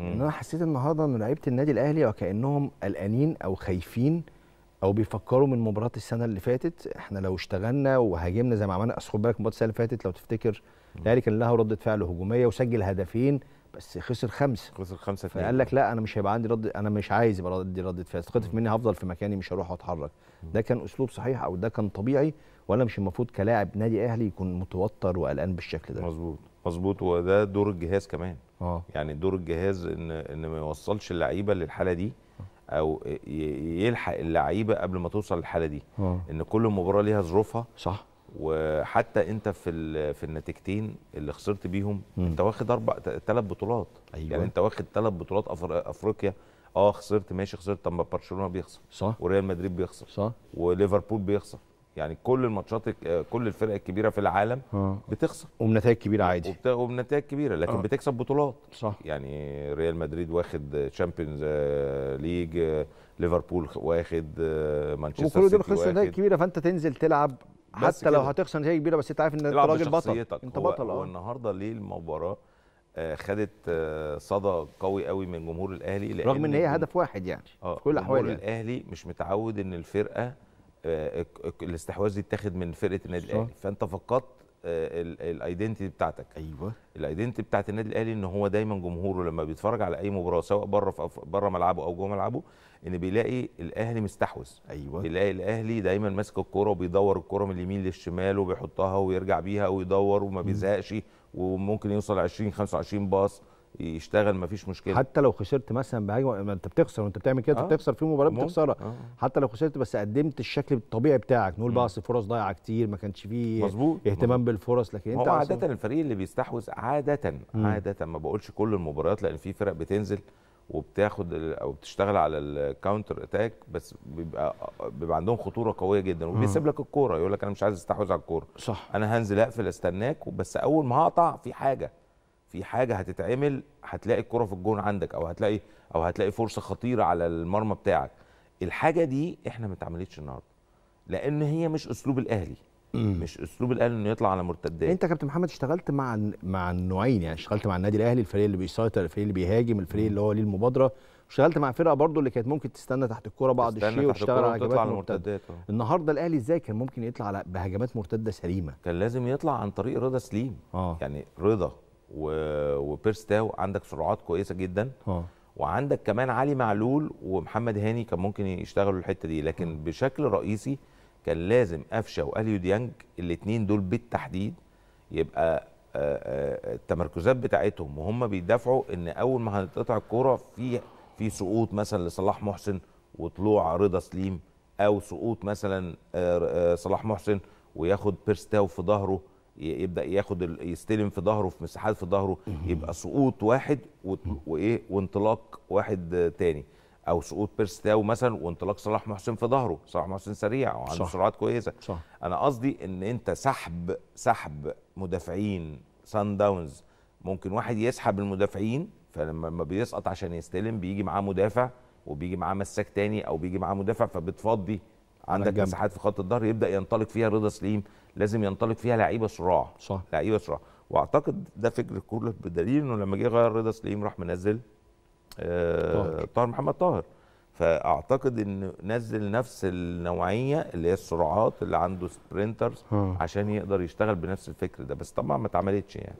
ان انا حسيت النهارده ان لعيبه النادي الاهلي وكانهم قلقانين او خايفين او بيفكروا من مباراه السنه اللي فاتت احنا لو اشتغلنا وهاجمنا زي ما عملنا اصل خد بالك مباراه السنه اللي فاتت لو تفتكر الاهلي كان له رده فعل هجوميه وسجل هدفين بس خسر خمسه خسر خمسه فقال لك لا انا مش هيبقى عندي رد انا مش عايز يبقى عندي رده فعل خطف مني هفضل في مكاني مش هروح واتحرك ده كان اسلوب صحيح او ده كان طبيعي ولا مش المفروض كلاعب نادي اهلي يكون متوتر وقلقان بالشكل ده مظبوط مظبوط وده دور الجهاز كمان آه. يعني دور الجهاز ان ان ما يوصلش اللعيبه للحاله دي او يلحق اللعيبه قبل ما توصل للحاله دي أوه. ان كل مباراه ليها ظروفها صح وحتى انت في في النتيجتين اللي خسرت بيهم م. انت واخد اربع ثلاث بطولات أيوة. يعني انت واخد ثلاث بطولات أفر... افريقيا اه خسرت ماشي خسرت طب ما برشلونه بيخسر صح وريال مدريد بيخسر صح وليفربول بيخسر يعني كل الماتشات آه، كل الفرق الكبيره في العالم آه. بتخسر وبنتائج كبيره عادي وبنتائج كبيره لكن آه. بتكسب بطولات صح يعني ريال مدريد واخد تشامبيونز ليج ليفربول واخد مانشستر سيتي وكل دول خسروا نتائج كبيره فانت تنزل تلعب حتى لو هتخسر نتائج كبيره بس انت عارف ان انت راجل بطل انت بطل اه والنهارده ليه المباراه خدت صدى قوي قوي من جمهور الاهلي رغم ان هي هدف واحد يعني في كل الاحوال يعني. الاهلي مش متعود ان الفرقه آه، الاستحواذ يتاخد من فرقه النادي الاهلي فانت فقدت آه، الايدنتي بتاعتك ايوه الايدنتي بتاعت النادي الاهلي ان هو دايما جمهوره لما بيتفرج على اي مباراه سواء بره في بره ملعبه او جوه ملعبه ان بيلاقي الاهلي مستحوذ ايوه بيلاقي الاهلي دايما ماسك الكوره وبيدور الكوره من اليمين للشمال وبيحطها ويرجع بيها ويدور وما بيزهقش وممكن يوصل 20 25 باص يشتغل مفيش مشكله حتى لو خسرت مثلا بهجمه ما انت بتخسر وانت بتعمل كده آه. بتخسر في مباراه بتخسرها آه. حتى لو خسرت بس قدمت الشكل الطبيعي بتاعك نقول بقى اصل فرص ضايعه كتير ما كانش فيه مظبوط اهتمام مزبوط. بالفرص لكن انت هو عاده الفريق اللي بيستحوذ عاده مم. عاده ما بقولش كل المباريات لان في فرق بتنزل وبتاخد او بتشتغل على الكاونتر اتاك بس بيبقى بيبقى عندهم خطوره قويه جدا وبيسيب لك الكوره يقول لك انا مش عايز استحوذ على الكوره صح انا هنزل اقفل استناك بس اول ما هقطع في حاجه في حاجه هتتعمل هتلاقي الكره في الجون عندك او هتلاقي او هتلاقي فرصه خطيره على المرمى بتاعك الحاجه دي احنا ما اتعملتش النهارده لان هي مش اسلوب الاهلي مش اسلوب الاهلي انه يطلع على مرتدات انت كابتن محمد اشتغلت مع مع النوعين يعني اشتغلت مع النادي الاهلي الفريق اللي بيسيطر الفريق اللي بيهاجم الفريق اللي هو ليه المبادره اشتغلت مع فرقه برضو اللي كانت ممكن تستنى تحت الكوره بعض الشيء وتشتغل على هجمات مرتدات اه. النهارده الاهلي ازاي كان ممكن يطلع على بهجمات مرتده سليمه كان لازم يطلع عن طريق رضا سليم آه. يعني رضا وبيرس تاو عندك سرعات كويسه جدا اه وعندك كمان علي معلول ومحمد هاني كان ممكن يشتغلوا الحته دي لكن آه. بشكل رئيسي كان لازم قفشه واليو ديانج الاثنين دول بالتحديد يبقى آه، آه، التمركزات بتاعتهم وهم بيدافعوا ان اول ما هتقطع الكوره في في سقوط مثلا لصلاح محسن وطلوع رضا سليم او سقوط مثلا صلاح محسن وياخد بيرستاو في ظهره يبدا ياخد يستلم في ظهره في مساحات في ظهره يبقى سقوط واحد وايه وانطلاق واحد تاني او سقوط بيرستاو مثلا وانطلاق صلاح محسن في ظهره صلاح محسن سريع وعنده سرعات كويسه صح. انا قصدي ان انت سحب سحب مدافعين سان داونز ممكن واحد يسحب المدافعين فلما بيسقط عشان يستلم بيجي معاه مدافع وبيجي معاه مساك تاني او بيجي معاه مدافع فبتفضي عندك مساحات في خط الظهر يبدا ينطلق فيها رضا سليم لازم ينطلق فيها لعيبه صراع صح لعيبه صراع واعتقد ده فكر كولر بدليل انه لما جه غير رضا سليم راح منزل آه طاهر محمد طاهر فاعتقد ان نزل نفس النوعيه اللي هي السرعات اللي عنده سبرينترز عشان يقدر يشتغل بنفس الفكر ده بس طبعا ما اتعملتش يعني